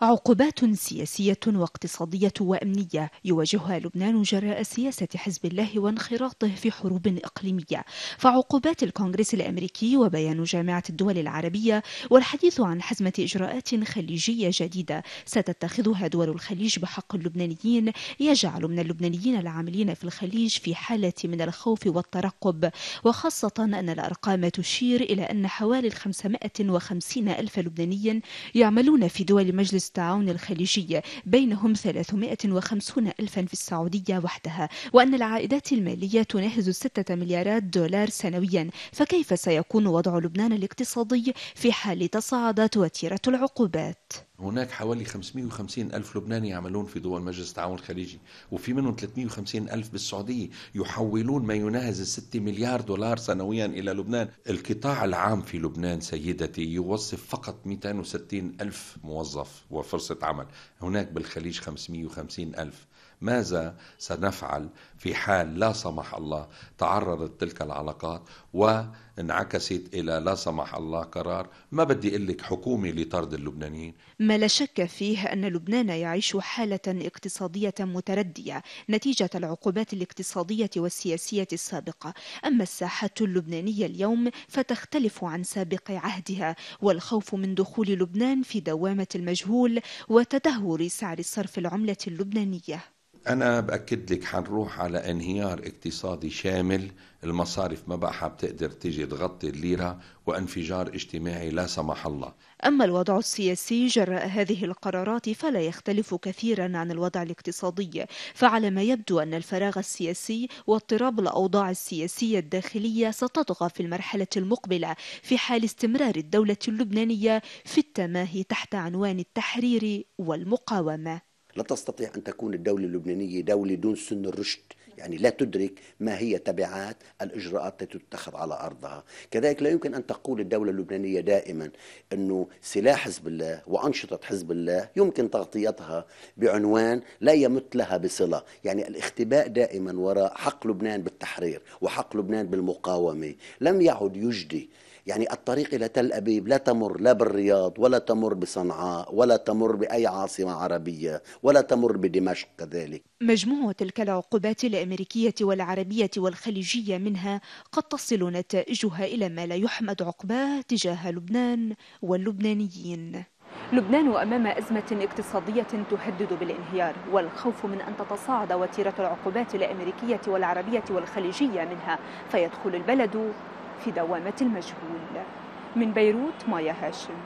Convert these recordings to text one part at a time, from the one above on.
عقوبات سياسية واقتصادية وأمنية يواجهها لبنان جراء سياسة حزب الله وانخراطه في حروب إقليمية فعقوبات الكونغرس الأمريكي وبيان جامعة الدول العربية والحديث عن حزمة إجراءات خليجية جديدة ستتخذها دول الخليج بحق اللبنانيين يجعل من اللبنانيين العاملين في الخليج في حالة من الخوف والترقب وخاصة أن الأرقام تشير إلى أن حوالي 550 ألف لبناني يعملون في دول مجلس التعاون الخليجي بينهم 350 ألفا في السعودية وحدها وأن العائدات المالية تناهز 6 مليارات دولار سنويا فكيف سيكون وضع لبنان الاقتصادي في حال تصاعدت وتيرة العقوبات؟ هناك حوالي 550 ألف لبناني يعملون في دول مجلس التعاون الخليجي وفي منهم 350 ألف بالسعودية يحولون ما يناهز 6 مليار دولار سنويا إلى لبنان القطاع العام في لبنان سيدتي يوظف فقط 260 ألف موظف وفرصة عمل هناك بالخليج 550 ألف ماذا سنفعل في حال لا سمح الله تعرضت تلك العلاقات وانعكست إلى لا سمح الله قرار ما بدي أقول لك حكومي لطرد اللبنانيين ما لا شك فيه أن لبنان يعيش حالة اقتصادية متردية نتيجة العقوبات الاقتصادية والسياسية السابقة أما الساحة اللبنانية اليوم فتختلف عن سابق عهدها والخوف من دخول لبنان في دوامة المجهول وتدهور سعر صرف العملة اللبنانية أنا بأكد لك حنروح على انهيار اقتصادي شامل المصارف ما بقى بتقدر تيجي تغطي الليرة وانفجار اجتماعي لا سمح الله أما الوضع السياسي جراء هذه القرارات فلا يختلف كثيرا عن الوضع الاقتصادي فعلى ما يبدو أن الفراغ السياسي واضطراب الأوضاع السياسية الداخلية ستطغى في المرحلة المقبلة في حال استمرار الدولة اللبنانية في التماهي تحت عنوان التحرير والمقاومة لا تستطيع أن تكون الدولة اللبنانية دولة دون سن الرشد يعني لا تدرك ما هي تبعات الإجراءات التي تتخذ على أرضها كذلك لا يمكن أن تقول الدولة اللبنانية دائما أنه سلاح حزب الله وأنشطة حزب الله يمكن تغطيتها بعنوان لا يمت لها بصلة يعني الاختباء دائما وراء حق لبنان بالتحرير وحق لبنان بالمقاومة لم يعد يجدي يعني الطريق إلى تل أبيب لا تمر لا بالرياض ولا تمر بصنعاء ولا تمر بأي عاصمة عربية ولا تمر بدمشق كذلك مجموعة تلك العقوبات الأمريكية والعربية والخليجية منها قد تصل نتائجها إلى ما لا يحمد عقباه تجاه لبنان واللبنانيين لبنان أمام أزمة اقتصادية تهدد بالانهيار والخوف من أن تتصاعد وتيرة العقوبات الأمريكية والعربية والخليجية منها فيدخل البلد في دوامة المجهول من بيروت مايا هاشم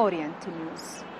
أورينت نيوز